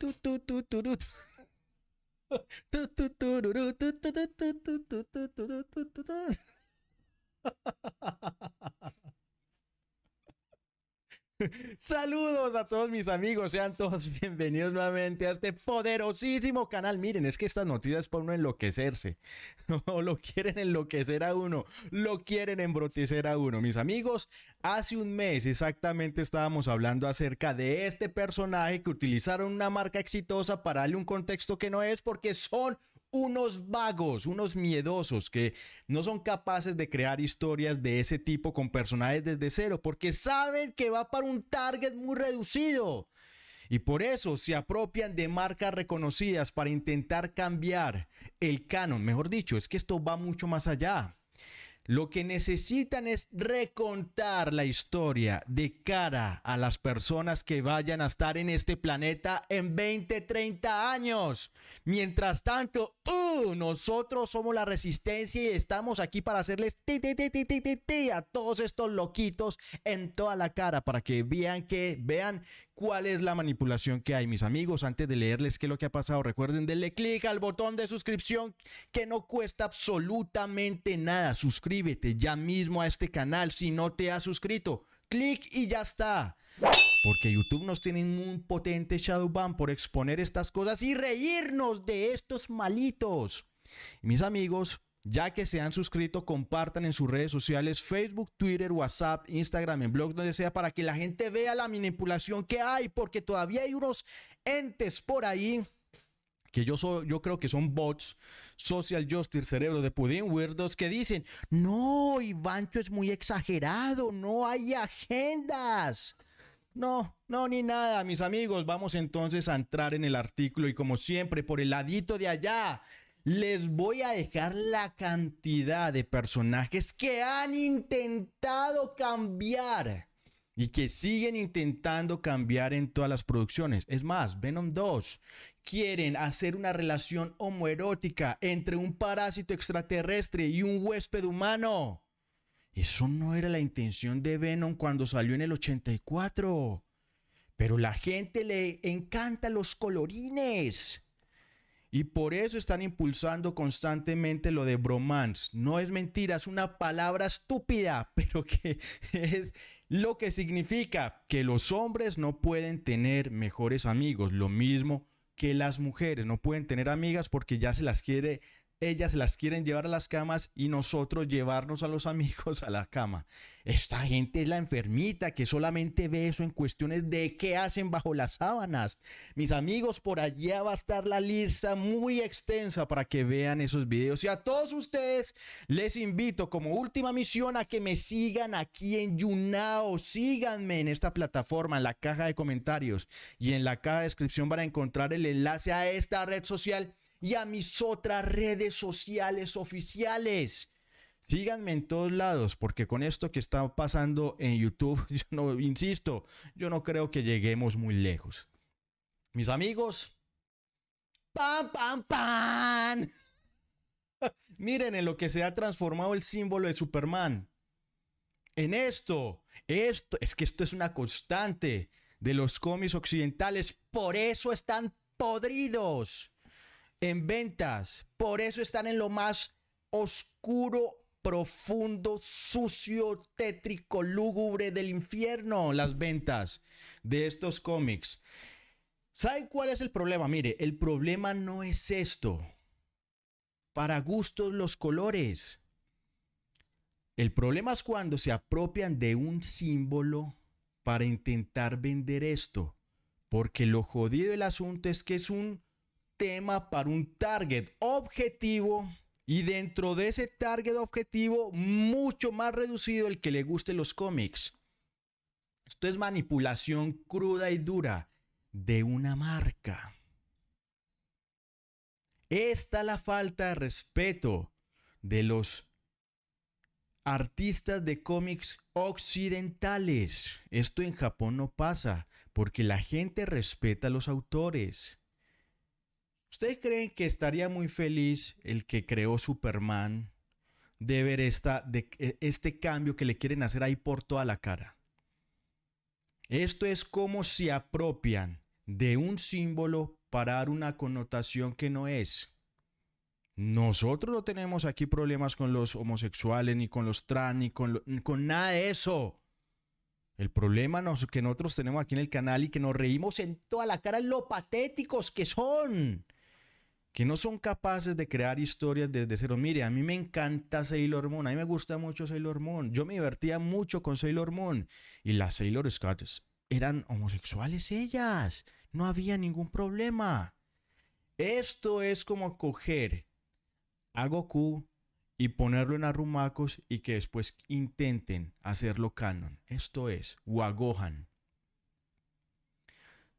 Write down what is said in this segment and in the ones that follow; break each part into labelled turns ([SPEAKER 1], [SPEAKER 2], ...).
[SPEAKER 1] トゥトゥトゥトゥルツ。トゥトゥトゥルルトゥトゥトゥトゥトゥトゥトゥトゥトゥトゥトゥ。Saludos a todos mis amigos, sean todos bienvenidos nuevamente a este poderosísimo canal. Miren, es que estas noticias para uno enloquecerse. No lo quieren enloquecer a uno, lo quieren embrotecer a uno. Mis amigos, hace un mes exactamente estábamos hablando acerca de este personaje que utilizaron una marca exitosa para darle un contexto que no es porque son unos vagos, unos miedosos que no son capaces de crear historias de ese tipo con personajes desde cero, porque saben que va para un target muy reducido. Y por eso se apropian de marcas reconocidas para intentar cambiar el canon. Mejor dicho, es que esto va mucho más allá. Lo que necesitan es recontar la historia de cara a las personas que vayan a estar en este planeta en 20, 30 años. Mientras tanto, uh, nosotros somos la resistencia y estamos aquí para hacerles a todos estos loquitos en toda la cara para que vean que vean cuál es la manipulación que hay. Mis amigos, antes de leerles qué es lo que ha pasado, recuerden, denle clic al botón de suscripción que no cuesta absolutamente nada. Suscríbete ya mismo a este canal si no te has suscrito. Clic y ya está. Porque YouTube nos tiene un potente shadow por exponer estas cosas y reírnos de estos malitos. mis amigos, ya que se han suscrito, compartan en sus redes sociales, Facebook, Twitter, WhatsApp, Instagram, en blog, donde sea, para que la gente vea la manipulación que hay, porque todavía hay unos entes por ahí que yo, soy, yo creo que son bots, social justice, cerebro de pudín, weirdos, que dicen, no, Ivancho es muy exagerado, no hay agendas. No, no, ni nada, mis amigos. Vamos entonces a entrar en el artículo y como siempre, por el ladito de allá, les voy a dejar la cantidad de personajes que han intentado cambiar y que siguen intentando cambiar en todas las producciones. Es más, Venom 2 quieren hacer una relación homoerótica entre un parásito extraterrestre y un huésped humano. Eso no era la intención de Venom cuando salió en el 84. Pero la gente le encanta los colorines. Y por eso están impulsando constantemente lo de bromance. No es mentira, es una palabra estúpida, pero que es lo que significa que los hombres no pueden tener mejores amigos. Lo mismo que las mujeres no pueden tener amigas porque ya se las quiere ellas las quieren llevar a las camas y nosotros llevarnos a los amigos a la cama. Esta gente es la enfermita que solamente ve eso en cuestiones de qué hacen bajo las sábanas. Mis amigos, por allá va a estar la lista muy extensa para que vean esos videos. Y a todos ustedes les invito como última misión a que me sigan aquí en Yunao. Síganme en esta plataforma, en la caja de comentarios y en la caja de descripción para encontrar el enlace a esta red social y a mis otras redes sociales oficiales. Síganme en todos lados, porque con esto que está pasando en YouTube, no, insisto, yo no creo que lleguemos muy lejos. Mis amigos, ¡pam, pam, pam! Miren en lo que se ha transformado el símbolo de Superman. En esto, esto, es que esto es una constante de los cómics occidentales, por eso están podridos en ventas. Por eso están en lo más oscuro, profundo, sucio, tétrico, lúgubre del infierno las ventas de estos cómics. ¿Saben cuál es el problema? Mire, el problema no es esto. Para gustos los colores. El problema es cuando se apropian de un símbolo para intentar vender esto. Porque lo jodido del asunto es que es un tema para un target objetivo y dentro de ese target objetivo mucho más reducido el que le guste los cómics. Esto es manipulación cruda y dura de una marca. está la falta de respeto de los artistas de cómics occidentales. Esto en Japón no pasa porque la gente respeta a los autores. ¿Ustedes creen que estaría muy feliz el que creó Superman de ver esta, de, e, este cambio que le quieren hacer ahí por toda la cara? Esto es como se apropian de un símbolo para dar una connotación que no es. Nosotros no tenemos aquí problemas con los homosexuales, ni con los trans, ni con, nada de eso. El problema que nosotros tenemos aquí en el canal y que nos reímos en toda la cara lo patéticos que son que no son capaces de crear historias desde cero. Mire, a mí me encanta Sailor Moon, a mí me gusta mucho Sailor Moon, yo me divertía mucho con Sailor Moon y las Sailor Scouts eran homosexuales ellas, no había ningún problema. Esto es como coger a Goku y ponerlo en arrumacos y que después intenten hacerlo canon. Esto es, Wagohan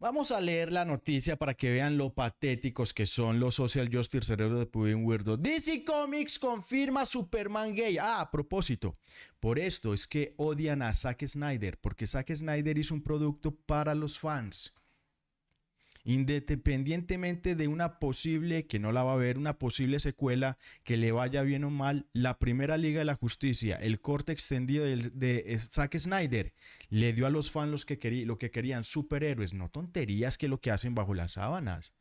[SPEAKER 1] Vamos a leer la noticia para que vean lo patéticos que son los social justice cerebros de Pudin Weirdo. DC Comics confirma Superman gay. Ah, a propósito, por esto es que odian a Zack Snyder, porque Zack Snyder hizo un producto para los fans. Independientemente de una posible, que no la va a haber, una posible secuela que le vaya bien o mal, la primera Liga de la Justicia, el corte extendido de, eh, Zack Snyder, le dio a los fans los que lo que querían superhéroes, no tonterías que lo que hacen bajo las sábanas.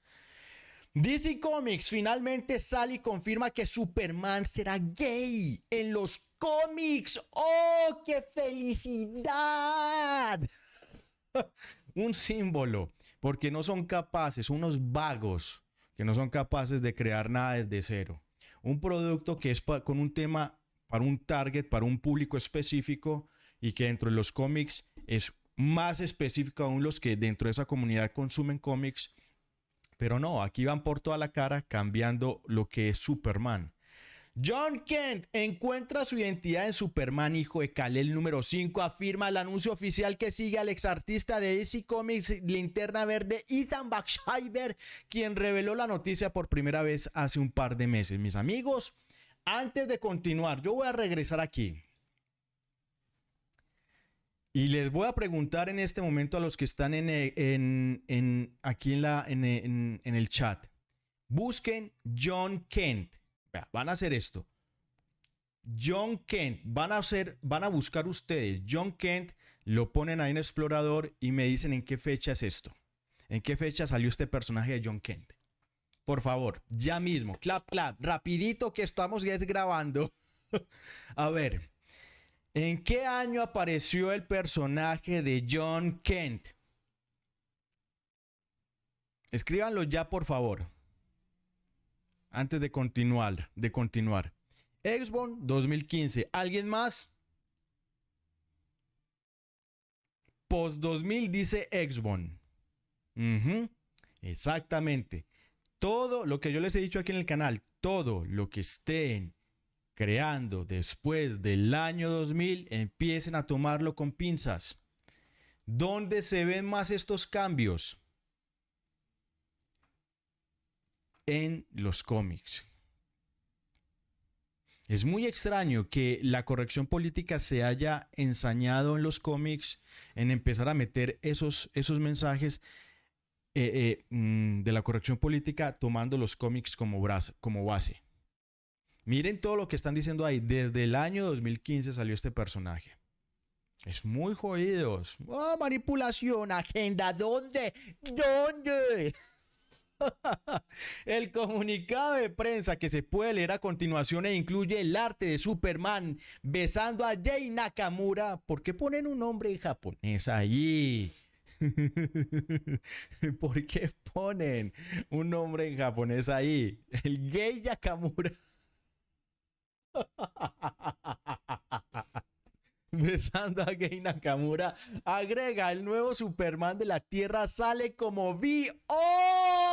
[SPEAKER 1] DC Comics finalmente sale y confirma que Superman será gay en los cómics. ¡Oh, qué felicidad! un símbolo, porque no son capaces, unos vagos que no son capaces de crear nada desde cero. Un producto que es con un tema para un target, para un público específico y que dentro de los cómics es más específico aún los que dentro de esa comunidad consumen cómics. Pero no, aquí van por toda la cara cambiando lo que es Superman. John Kent encuentra su identidad en Superman, hijo de Kal-El número 5, afirma el anuncio oficial que sigue al exartista de DC Comics Linterna Verde, Ethan Backsheiber quien reveló la noticia por primera vez hace un par de meses. Mis amigos, antes de continuar, yo voy a regresar aquí. Y les voy a preguntar en este momento a los que están en, eh, aquí en, la, en el chat. Busquen John Kent van a hacer esto. John Kent, van a, hacer, van a buscar ustedes. John Kent, lo ponen ahí en explorador y me dicen en qué fecha es esto. ¿En qué fecha salió este personaje de John Kent? Por favor, ya mismo. Clap, clap. Rapidito que estamos ya grabando. a ver. ¿En qué año apareció el personaje de John Kent? Escríbanlo ya, por favor antes de continuar, de continuar. Xbox 2015. ¿Alguien más? Post 2000 dice Xbox. Exactamente. Todo lo que yo les he dicho aquí en el canal, todo lo que estén creando después del año 2000, empiecen a tomarlo con pinzas. ¿Dónde se ven más estos cambios? en los cómics. Es muy extraño que la corrección política se haya ensañado en los cómics en empezar a meter esos, esos mensajes eh, eh, mm, de la corrección política tomando los cómics como, como base. Miren todo lo que están diciendo ahí. Desde el año 2015 salió este personaje. Es muy jodidos. Oh, manipulación, agenda. ¿Dónde? ¿Dónde? El comunicado de prensa que se puede leer a continuación e incluye el arte de Superman besando a Jay Nakamura. ¿Por qué ponen un nombre en japonés ahí ¿Por qué ponen un nombre en japonés ahí? El gay nakamura Besando a Gay Nakamura, agrega el nuevo Superman de la Tierra, sale como V.O.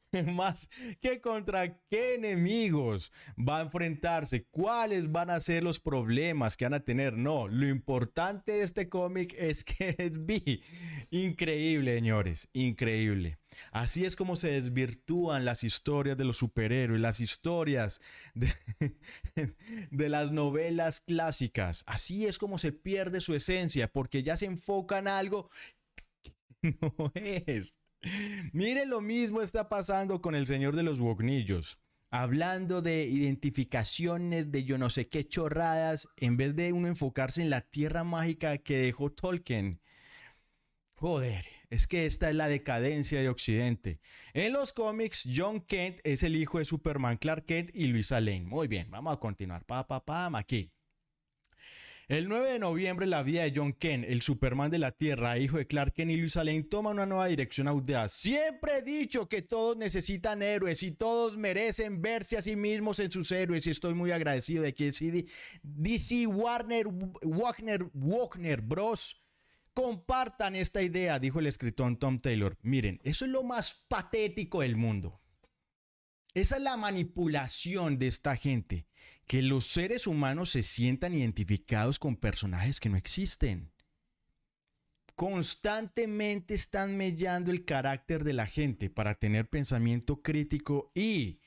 [SPEAKER 1] más que contra qué enemigos va a enfrentarse, cuáles van a ser los problemas que van a tener. No, lo importante de este cómic es que es B. Increíble, señores, increíble. Así es como se desvirtúan las historias de los superhéroes, las historias de, las novelas clásicas. Así es como se pierde su esencia, porque ya se enfoca en algo que no es. Mire, lo mismo está pasando con el señor de los bognillos. Hablando de identificaciones, de yo no sé qué chorradas, en vez de uno enfocarse en la tierra mágica que dejó Tolkien. Joder, es que esta es la decadencia de Occidente. En los cómics, John Kent es el hijo de Superman Clark Kent y Luisa Lane. Muy bien, vamos a continuar. Pa, pa, aquí. El 9 de noviembre, la vida de John Ken, el Superman de la Tierra, hijo de Clark Kent y Luis Lane, toma una nueva dirección audaz. Siempre he dicho que todos necesitan héroes y todos merecen verse a sí mismos en sus héroes. Y estoy muy agradecido de que DC, Warner, Wagner, Bros. Compartan esta idea, dijo el escritor Tom Taylor. Miren, eso es lo más patético del mundo. Esa es la manipulación de esta gente que los seres humanos se sientan identificados con personajes que no existen. Constantemente están mellando el carácter de la gente para tener pensamiento crítico y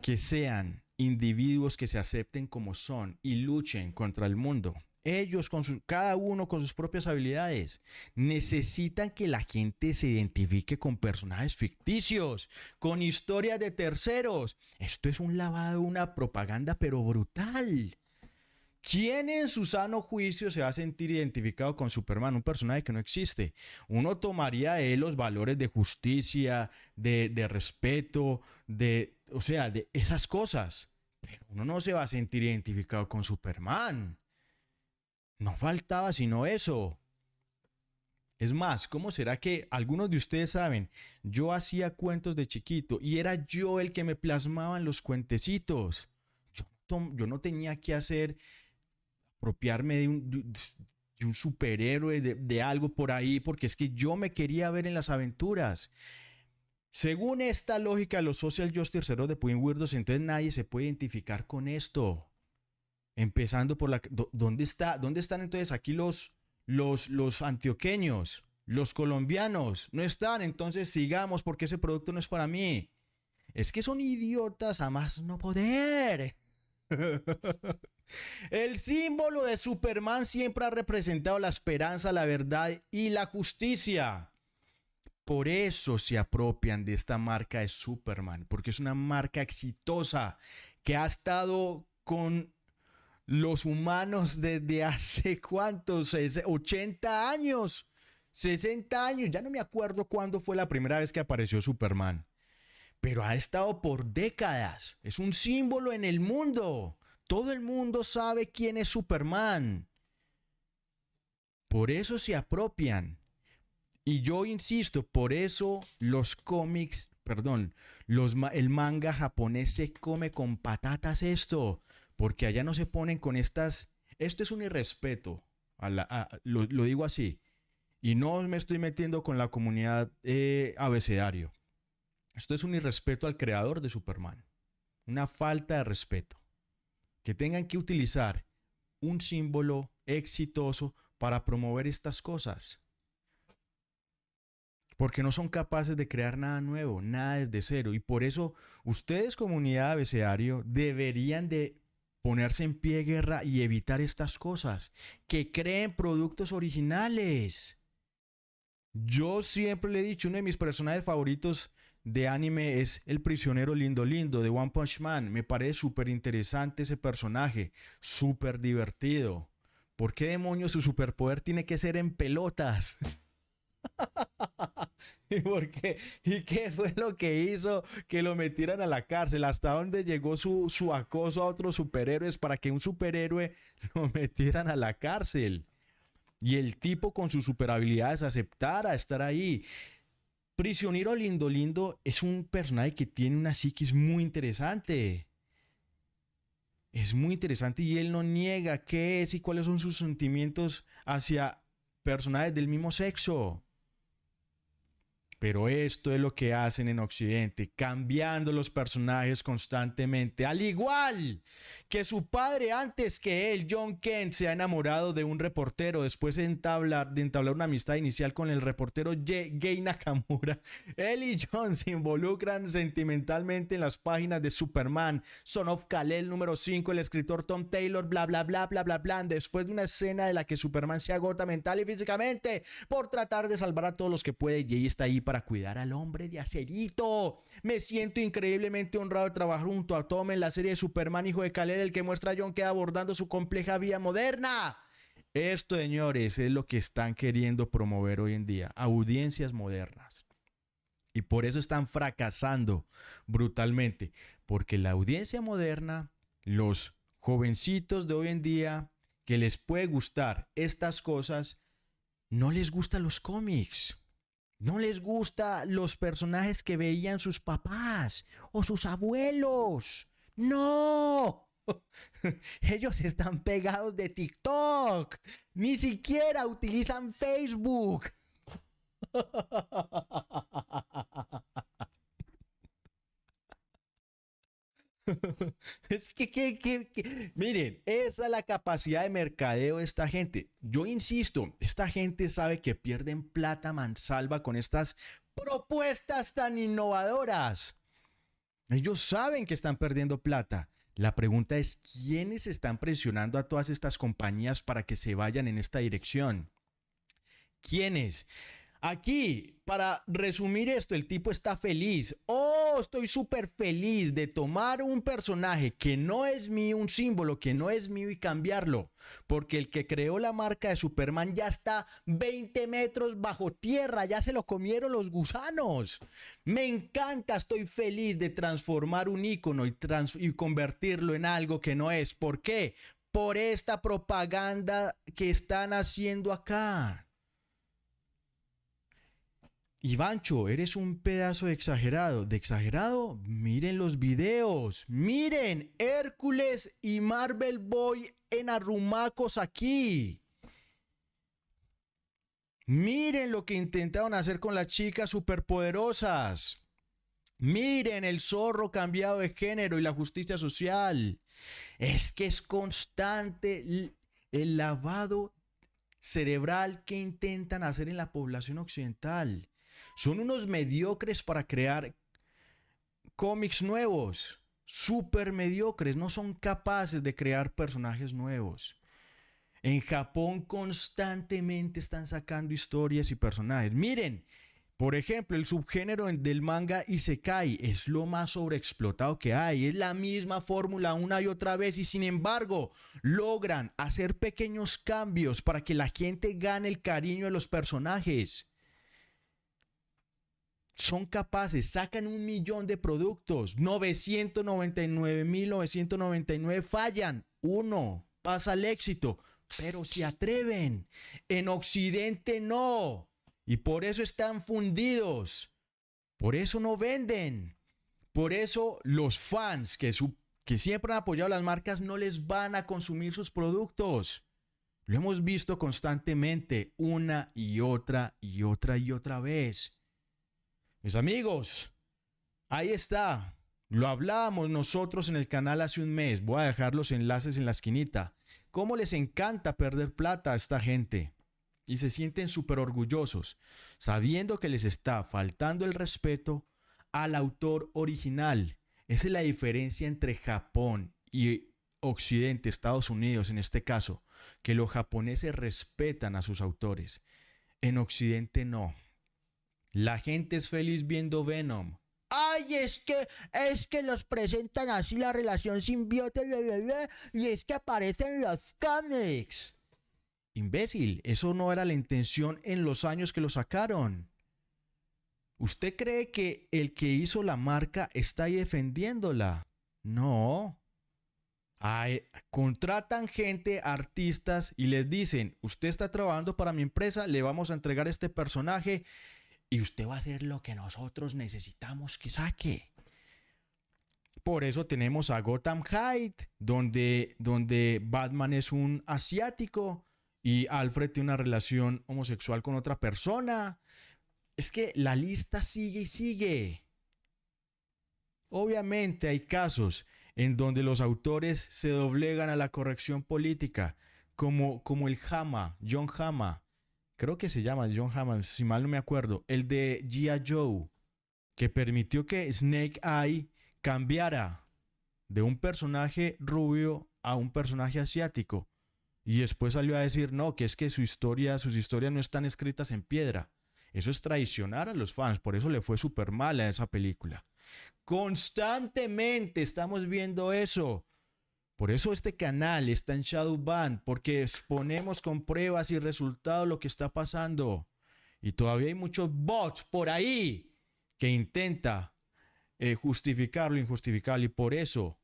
[SPEAKER 1] que sean individuos que se acepten como son y luchen contra el mundo. Ellos, con cada uno con sus propias habilidades, necesitan que la gente se identifique con personajes ficticios, con historias de terceros. Esto es un lavado, una propaganda, pero brutal. ¿Quién en su sano juicio se va a sentir identificado con Superman, un personaje que no existe? Uno tomaría de él los valores de justicia, de, respeto, de, o sea, de esas cosas. Pero uno no se va a sentir identificado con Superman. No faltaba sino eso. Es más, ¿cómo será que algunos de ustedes saben? Yo hacía cuentos de chiquito y era yo el que me plasmaba en los cuentecitos. Yo, no tenía que hacer, apropiarme de un, superhéroe, de, algo por ahí, porque es que yo me quería ver en las aventuras. Según esta lógica, los social justice terceros de Pudding Weirdos, entonces nadie se puede identificar con esto. Empezando por la... ¿Dónde, está, dónde están entonces aquí los, los, los antioqueños? Los colombianos no están, entonces sigamos porque ese producto no es para mí. Es que son idiotas a más no poder. El símbolo de Superman siempre ha representado la esperanza, la verdad y la justicia. Por eso se apropian de esta marca de Superman, porque es una marca exitosa que ha estado con los humanos desde hace cuántos, 80 años, 60 años, ya no me acuerdo cuándo fue la primera vez que apareció Superman, pero ha estado por décadas, es un símbolo en el mundo, todo el mundo sabe quién es Superman, por eso se apropian. Y yo insisto, por eso los cómics, perdón, el manga japonés se come con patatas esto. Porque allá no se ponen con estas... Esto es un irrespeto. lo, digo así. Y no me estoy metiendo con la comunidad eh, abecedario. Esto es un irrespeto al creador de Superman. Una falta de respeto. Que tengan que utilizar un símbolo exitoso para promover estas cosas. Porque no son capaces de crear nada nuevo, nada desde cero. Y por eso ustedes, comunidad abecedario, deberían de ponerse en pie guerra y evitar estas cosas, que creen productos originales. Yo siempre le he dicho, uno de mis personajes favoritos de anime es el prisionero lindo lindo de One Punch Man. Me parece súper interesante ese personaje, súper divertido. ¿Por qué demonios su superpoder tiene que ser en pelotas? ¿Y por qué? ¿Y qué fue lo que hizo que lo metieran a la cárcel? ¿Hasta dónde llegó su, su acoso a otros superhéroes para que un superhéroe lo metieran a la cárcel? Y el tipo con sus superhabilidades aceptara estar ahí. Prisionero Lindo Lindo es un personaje que tiene una psiquis muy interesante. Es muy interesante y él no niega qué es y cuáles son sus sentimientos hacia personajes del mismo sexo. Pero esto es lo que hacen en Occidente, cambiando los personajes constantemente. Al igual que su padre antes que él, John Kent, se ha enamorado de un reportero después de entablar, de entablar una amistad inicial con el reportero Ye Gay Nakamura. Él y John se involucran sentimentalmente en las páginas de Superman, Son of Kal-El número 5, el escritor Tom Taylor, bla, bla, bla, bla, bla, bla. Después de una escena de la que Superman se agota mental y físicamente por tratar de salvar a todos los que puede, y está ahí para para cuidar al hombre de acerito. Me siento increíblemente honrado de trabajar junto a Tom en la serie de Superman Hijo de Calera. el que muestra a John que abordando su compleja vida moderna. Esto, señores, es lo que están queriendo promover hoy en día, audiencias modernas. Y por eso están fracasando brutalmente, porque la audiencia moderna, los jovencitos de hoy en día, que les puede gustar estas cosas, no les gustan los cómics. No les gusta los personajes que veían sus papás o sus abuelos. No. Ellos están pegados de TikTok. Ni siquiera utilizan Facebook. es que, miren, esa es la capacidad de mercadeo de esta gente. Yo insisto, esta gente sabe que pierden plata mansalva con estas propuestas tan innovadoras. Ellos saben que están perdiendo plata. La pregunta es, ¿quiénes están presionando a todas estas compañías para que se vayan en esta dirección? ¿Quiénes? Aquí para resumir esto, el tipo está feliz. Oh, estoy súper feliz de tomar un personaje que no es mío, un símbolo que no es mío y cambiarlo. Porque el que creó la marca de Superman ya está 20 metros bajo tierra, ya se lo comieron los gusanos. Me encanta, estoy feliz de transformar un icono y, y convertirlo en algo que no es. ¿Por qué? Por esta propaganda que están haciendo acá. Ivancho, eres un pedazo de exagerado. ¿De exagerado? Miren los videos. Miren, Hércules y Marvel Boy en arrumacos aquí. Miren lo que intentaron hacer con las chicas superpoderosas. Miren el zorro cambiado de género y la justicia social. Es que es constante el lavado cerebral que intentan hacer en la población occidental. Son unos mediocres para crear cómics nuevos. Súper mediocres. No son capaces de crear personajes nuevos. En Japón constantemente están sacando historias y personajes. Miren, por ejemplo, el subgénero del manga Isekai es lo más sobreexplotado que hay. Es la misma fórmula una y otra vez y sin embargo logran hacer pequeños cambios para que la gente gane el cariño de los personajes son capaces, sacan un millón de productos, 999.999 fallan, uno pasa al éxito, pero se atreven. En Occidente no. Y por eso están fundidos. Por eso no venden. Por eso los fans que, que siempre han apoyado las marcas no les van a consumir sus productos. Lo hemos visto constantemente, una y otra y otra y otra vez. Mis amigos, ahí está. Lo hablábamos nosotros en el canal hace un mes. Voy a dejar los enlaces en la esquinita. ¿Cómo les encanta perder plata a esta gente? Y se sienten súper orgullosos, sabiendo que les está faltando el respeto al autor original. Esa es la diferencia entre Japón y Occidente, Estados Unidos en este caso, que los japoneses respetan a sus autores. En Occidente no. La gente es feliz viendo Venom. Ay, es que, es que los presentan así la relación simbiótica y es que aparecen los cómics. Imbécil, eso no era la intención en los años que lo sacaron. ¿Usted cree que el que hizo la marca está ahí defendiéndola? No. Ay, contratan gente, artistas, y les dicen, usted está trabajando para mi empresa, le vamos a entregar este personaje, y usted va a hacer lo que nosotros necesitamos que saque. Por eso tenemos a Gotham Hyde, donde, donde Batman es un asiático y Alfred tiene una relación homosexual con otra persona. Es que la lista sigue y sigue. Obviamente hay casos en donde los autores se doblegan a la corrección política, como, como el Hama, John Hama, creo que se llama John Hammond, si mal no me acuerdo, el de Gia Joe, que permitió que Snake Eye cambiara de un personaje rubio a un personaje asiático. Y después salió a decir, no, que es que su historia, sus historias no están escritas en piedra. Eso es traicionar a los fans, por eso le fue súper mal a esa película. Constantemente estamos viendo eso. Por eso este canal está en Shadowban, porque exponemos con pruebas y resultados lo que está pasando. Y todavía hay muchos bots por ahí que intenta eh, justificar lo injustificable. Y por eso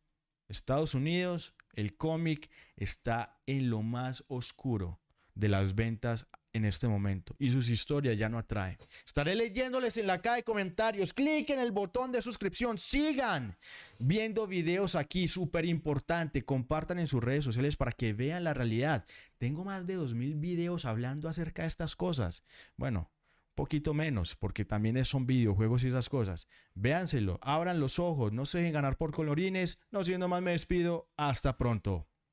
[SPEAKER 1] Estados Unidos, el cómic, está en lo más oscuro de las ventas en este momento y sus historias ya no atrae. Estaré leyéndoles en la caja de comentarios. Cliquen el botón de suscripción. Sigan viendo videos aquí, súper importante. Compartan en sus redes sociales para que vean la realidad. Tengo más de 2.000 videos hablando acerca de estas cosas. Bueno, poquito menos, porque también son videojuegos y esas cosas. Véanselo, abran los ojos, no se dejen ganar por colorines. No siendo más, me despido. Hasta pronto.